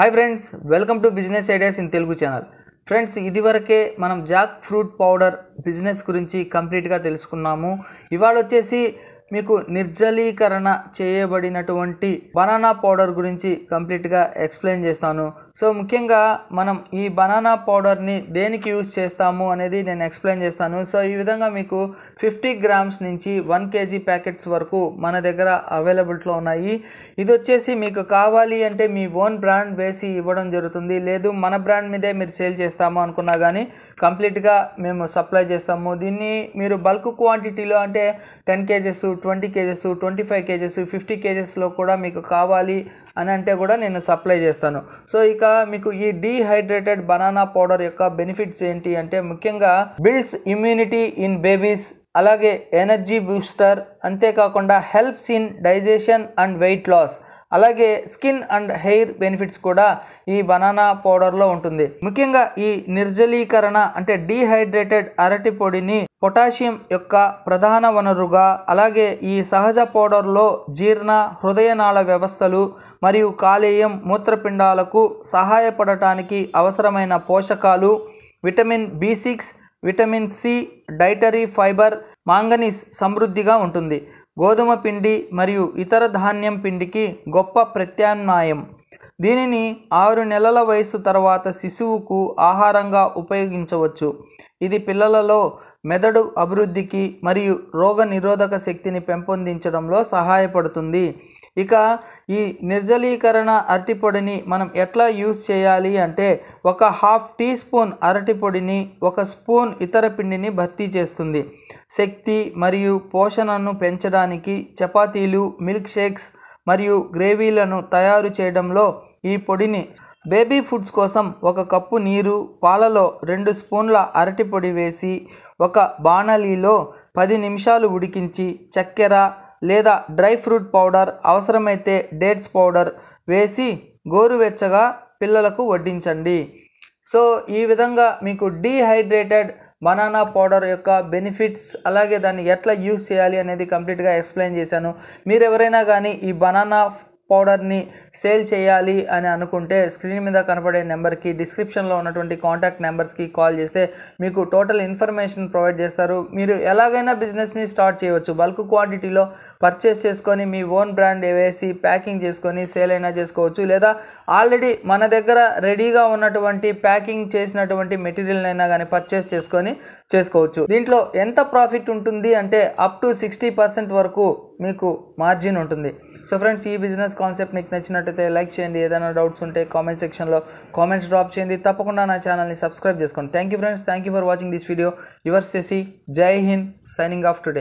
hi friends welcome to business ideas in Telugu channel friends ఇదివరకే మనం Jack fruit powder business గురించి కంప్లీట్గా తెలుసుకున్నాము ఇవాళ వచ్చేసి మీకు నిర్జలీకరణ చేయబడినటువంటి బనానా పౌడర్ గురించి కంప్లీట్గా ఎక్స్ప్లెయిన్ చేస్తాను సో ముఖ్యంగా మనం ఈ బనానా పౌడర్ని దేనికి యూజ్ చేస్తాము అనేది నేను ఎక్స్ప్లెయిన్ చేస్తాను సో ఈ విధంగా మీకు ఫిఫ్టీ గ్రామ్స్ నుంచి వన్ కేజీ ప్యాకెట్స్ వరకు మన దగ్గర అవైలబిలిటీలో ఉన్నాయి ఇది వచ్చేసి మీకు కావాలి అంటే మీ ఓన్ బ్రాండ్ వేసి ఇవ్వడం జరుగుతుంది లేదు మన బ్రాండ్ మీదే మీరు సేల్ చేస్తాము అనుకున్నా కానీ కంప్లీట్గా మేము సప్లై చేస్తాము దీన్ని మీరు బల్క్ క్వాంటిటీలో అంటే ten KGs twenty KGs twenty five KGs fifty కేజెస్లో కూడా మీకు కావాలి అని అంటే కూడా నేను సప్లై చేస్తాను సో ఇక మీకు ఈ డీహైడ్రేటెడ్ బనానా పౌడర్ యొక్క బెనిఫిట్స్ ఏంటి అంటే ముఖ్యంగా బిల్డ్స్ ఇమ్యూనిటీ ఇన్ బేబీస్ అలాగే ఎనర్జీ బూస్టర్ అంతేకాకుండా helps in digestion and weight loss అలాగే స్కిన్ అండ్ హెయిర్ బెనిఫిట్స్ కూడా ఈ బనానా పౌడర్లో ఉంటుంది ముఖ్యంగా ఈ నిర్జలీకరణ అంటే డీహైడ్రేటెడ్ అరటి పొడిని పొటాషియం యొక్క ప్రధాన వనరుగా అలాగే ఈ సహజ పౌడర్లో జీర్ణ హృదయనాళ వ్యవస్థలు మరియు కాలేయం మూత్రపిండాలకు సహాయపడటానికి అవసరమైన పోషకాలు vitamin B six vitamin C dietary fibre manganese సమృద్ధిగా ఉంటుంది గోధుమ పిండి మరియు ఇతర ధాన్యం పిండికి గొప్ప ప్రత్యామ్నాయం దీనిని ఆరు నెలల వయసు తర్వాత శిశువుకు ఆహారంగా ఉపయోగించవచ్చు ఇది పిల్లలలో మెదడు అభివృద్ధికి మరియు రోగ నిరోధక శక్తిని పెంపొందించడంలో సహాయపడుతుంది ఇక ఈ నిర్జలీకరణ అరటిపొడిని మనం ఎట్లా యూస్ చేయాలి అంటే ఒక హాఫ్ టీ స్పూన్ అరటిపొడిని ఒక స్పూన్ ఇతర పిండిని భర్తీ చేస్తుంది శక్తి మరియు పోషణను పెంచడానికి చపాతీలు మిల్క్ షేక్స్ మరియు గ్రేవీలను తయారు చేయడంలో ఈ పొడిని బేబీ ఫుడ్స్ కోసం ఒక కప్పు నీరు పాలలో రెండు స్పూన్ల అరటిపొడి వేసి ఒక బాణలీలో పది నిమిషాలు ఉడికించి చక్కెర లేదా డ్రై ఫ్రూట్ పౌడర్ అవసరమైతే డేట్స్ పౌడర్ వేసి గోరువెచ్చగా పిల్లలకు వడ్డించండి సో ఈ విధంగా మీకు డీహైడ్రేటెడ్ బనానా పౌడర్ యొక్క బెనిఫిట్స్ అలాగే దాన్ని ఎట్లా యూస్ చేయాలి అనేది కంప్లీట్గా ఎక్స్ప్లెయిన్ చేశాను మీరు ఎవరైనా కానీ ఈ బనానా పౌడర్ని సేల్ చేయాలి అని అనుకుంటే స్క్రీన్ మీద కనపడే నెంబర్కి డిస్క్రిప్షన్లో ఉన్నటువంటి కాంటాక్ట్ నెంబర్స్కి కాల్ చేస్తే మీకు టోటల్ ఇన్ఫర్మేషన్ ప్రొవైడ్ చేస్తారు మీరు ఎలాగైనా బిజినెస్ని స్టార్ట్ చేయవచ్చు బల్క్ క్వాంటిటీలో పర్చేస్ చేసుకొని మీ ఓన్ బ్రాండ్ వేసి ప్యాకింగ్ చేసుకొని సేల్ అయినా చేసుకోవచ్చు లేదా ఆల్రెడీ మన దగ్గర రెడీగా ఉన్నటువంటి ప్యాకింగ్ చేసినటువంటి మెటీరియల్ అయినా కానీ పర్చేస్ చేసుకొని చేసుకోవచ్చు దీంట్లో ఎంత ప్రాఫిట్ ఉంటుంది అంటే అప్ టు సిక్స్టీ పర్సెంట్ వరకు మీకు మార్జిన్ ఉంటుంది సో ఫ్రెండ్స్ ఈ బిజినెస్ కాన్సెప్ట్ మీకు నచ్చినట్టయితే లైక్ చేయండి ఏదైనా డౌట్స్ ఉంటే కామెంట్ సెక్షన్లో కామెంట్స్ డ్రాప్ చేయండి తప్పకుండా నా ఛానల్ని సబ్స్క్రైబ్ చేసుకోండి thank you friends thank you for watching this video yours చేసి Jai Hind signing off today